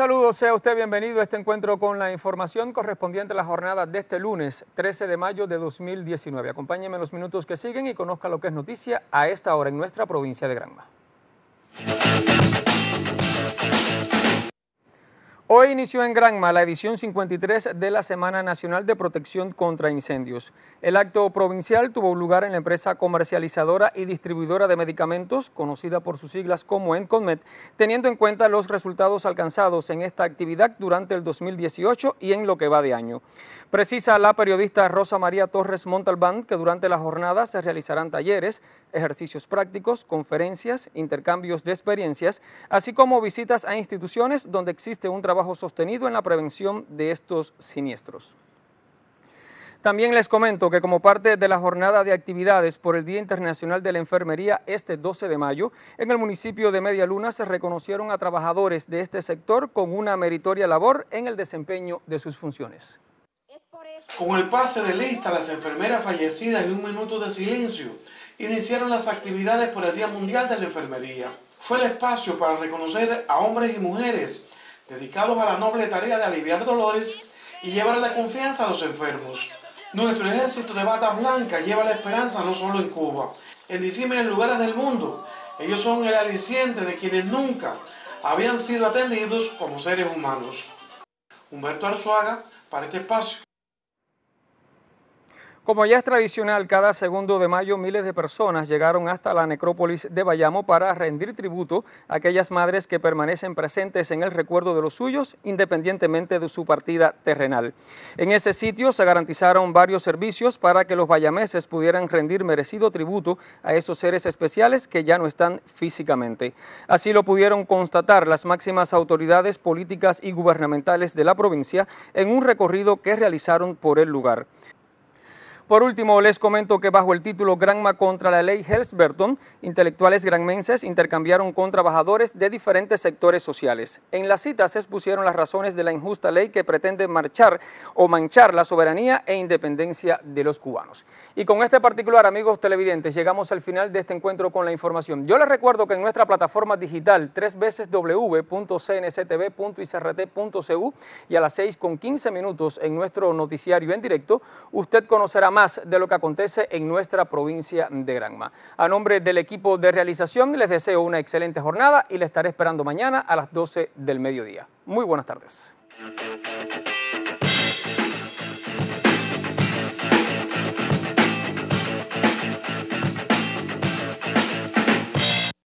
Saludos, sea usted bienvenido a este encuentro con la información correspondiente a la jornada de este lunes 13 de mayo de 2019. Acompáñeme en los minutos que siguen y conozca lo que es noticia a esta hora en nuestra provincia de Granma. Hoy inició en Granma la edición 53 de la Semana Nacional de Protección contra Incendios. El acto provincial tuvo lugar en la empresa comercializadora y distribuidora de medicamentos, conocida por sus siglas como Encomet, teniendo en cuenta los resultados alcanzados en esta actividad durante el 2018 y en lo que va de año. Precisa la periodista Rosa María Torres Montalbán que durante la jornada se realizarán talleres, ejercicios prácticos, conferencias, intercambios de experiencias, así como visitas a instituciones donde existe un trabajo sostenido en la prevención de estos siniestros. También les comento que como parte de la jornada de actividades por el Día Internacional de la Enfermería este 12 de mayo, en el municipio de Media Luna se reconocieron a trabajadores de este sector con una meritoria labor en el desempeño de sus funciones. Con el pase de lista, las enfermeras fallecidas y un minuto de silencio iniciaron las actividades por el Día Mundial de la Enfermería. Fue el espacio para reconocer a hombres y mujeres dedicados a la noble tarea de aliviar dolores y llevar la confianza a los enfermos. Nuestro ejército de bata blanca lleva la esperanza no solo en Cuba, en disímiles lugares del mundo. Ellos son el aliciente de quienes nunca habían sido atendidos como seres humanos. Humberto Arzuaga, para este espacio. Como ya es tradicional, cada segundo de mayo miles de personas llegaron hasta la necrópolis de Bayamo para rendir tributo a aquellas madres que permanecen presentes en el recuerdo de los suyos, independientemente de su partida terrenal. En ese sitio se garantizaron varios servicios para que los bayameses pudieran rendir merecido tributo a esos seres especiales que ya no están físicamente. Así lo pudieron constatar las máximas autoridades políticas y gubernamentales de la provincia en un recorrido que realizaron por el lugar. Por último, les comento que bajo el título Granma contra la ley Helsberton, intelectuales granmenses intercambiaron con trabajadores de diferentes sectores sociales. En la cita se expusieron las razones de la injusta ley que pretende marchar o manchar la soberanía e independencia de los cubanos. Y con este particular, amigos televidentes, llegamos al final de este encuentro con la información. Yo les recuerdo que en nuestra plataforma digital, tres veces www.cnctv.icrt.cu y a las 6 con 15 minutos en nuestro noticiario en directo, usted conocerá más de lo que acontece en nuestra provincia de Granma. A nombre del equipo de realización les deseo una excelente jornada y les estaré esperando mañana a las 12 del mediodía. Muy buenas tardes.